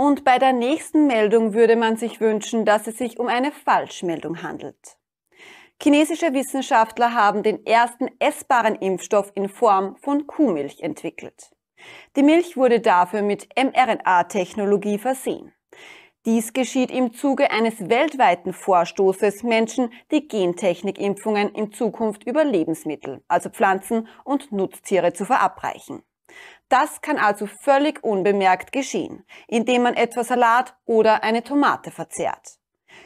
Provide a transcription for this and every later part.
Und bei der nächsten Meldung würde man sich wünschen, dass es sich um eine Falschmeldung handelt. Chinesische Wissenschaftler haben den ersten essbaren Impfstoff in Form von Kuhmilch entwickelt. Die Milch wurde dafür mit mRNA-Technologie versehen. Dies geschieht im Zuge eines weltweiten Vorstoßes, Menschen die Gentechnikimpfungen in Zukunft über Lebensmittel, also Pflanzen und Nutztiere zu verabreichen. Das kann also völlig unbemerkt geschehen, indem man etwas Salat oder eine Tomate verzehrt.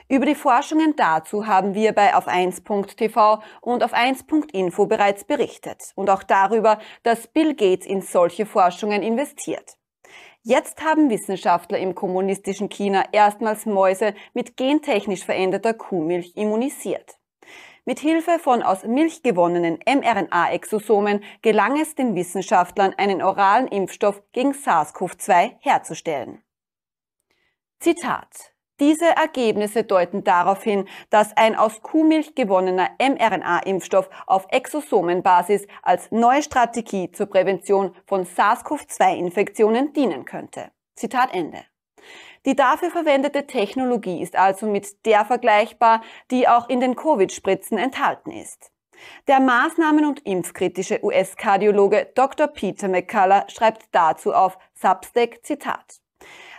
Über die Forschungen dazu haben wir bei auf1.tv und auf1.info bereits berichtet und auch darüber, dass Bill Gates in solche Forschungen investiert. Jetzt haben Wissenschaftler im kommunistischen China erstmals Mäuse mit gentechnisch veränderter Kuhmilch immunisiert. Mithilfe von aus Milch gewonnenen mRNA-Exosomen gelang es den Wissenschaftlern, einen oralen Impfstoff gegen SARS-CoV-2 herzustellen. Zitat. Diese Ergebnisse deuten darauf hin, dass ein aus Kuhmilch gewonnener mRNA-Impfstoff auf Exosomenbasis als neue Strategie zur Prävention von SARS-CoV-2-Infektionen dienen könnte. Zitat Ende. Die dafür verwendete Technologie ist also mit der vergleichbar, die auch in den Covid-Spritzen enthalten ist. Der Maßnahmen- und impfkritische US-Kardiologe Dr. Peter McCullough schreibt dazu auf Substack Zitat.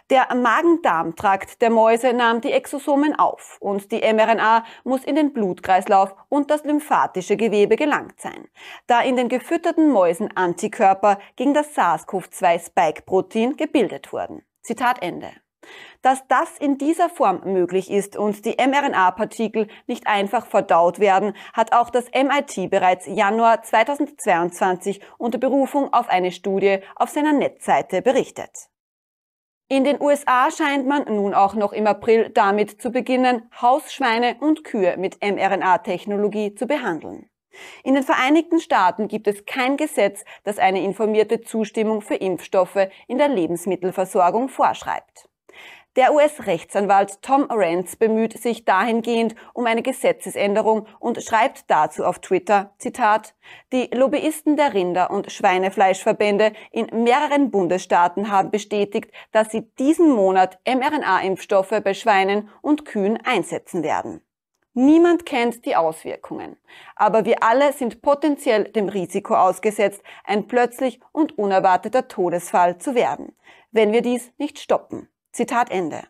Der Magen-Darm-Trakt der Mäuse nahm die Exosomen auf und die mRNA muss in den Blutkreislauf und das lymphatische Gewebe gelangt sein. Da in den gefütterten Mäusen Antikörper gegen das SARS-CoV-2-Spike-Protein gebildet wurden. Zitat Ende. Dass das in dieser Form möglich ist und die mRNA-Partikel nicht einfach verdaut werden, hat auch das MIT bereits Januar 2022 unter Berufung auf eine Studie auf seiner Netzseite berichtet. In den USA scheint man nun auch noch im April damit zu beginnen, Hausschweine und Kühe mit mRNA-Technologie zu behandeln. In den Vereinigten Staaten gibt es kein Gesetz, das eine informierte Zustimmung für Impfstoffe in der Lebensmittelversorgung vorschreibt. Der US-Rechtsanwalt Tom Arends bemüht sich dahingehend um eine Gesetzesänderung und schreibt dazu auf Twitter, Zitat, die Lobbyisten der Rinder- und Schweinefleischverbände in mehreren Bundesstaaten haben bestätigt, dass sie diesen Monat mRNA-Impfstoffe bei Schweinen und Kühen einsetzen werden. Niemand kennt die Auswirkungen, aber wir alle sind potenziell dem Risiko ausgesetzt, ein plötzlich und unerwarteter Todesfall zu werden, wenn wir dies nicht stoppen. Zitat Ende.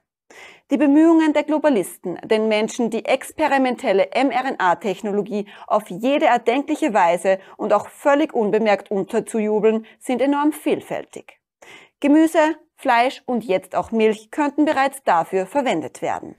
Die Bemühungen der Globalisten, den Menschen die experimentelle mRNA-Technologie auf jede erdenkliche Weise und auch völlig unbemerkt unterzujubeln, sind enorm vielfältig. Gemüse, Fleisch und jetzt auch Milch könnten bereits dafür verwendet werden.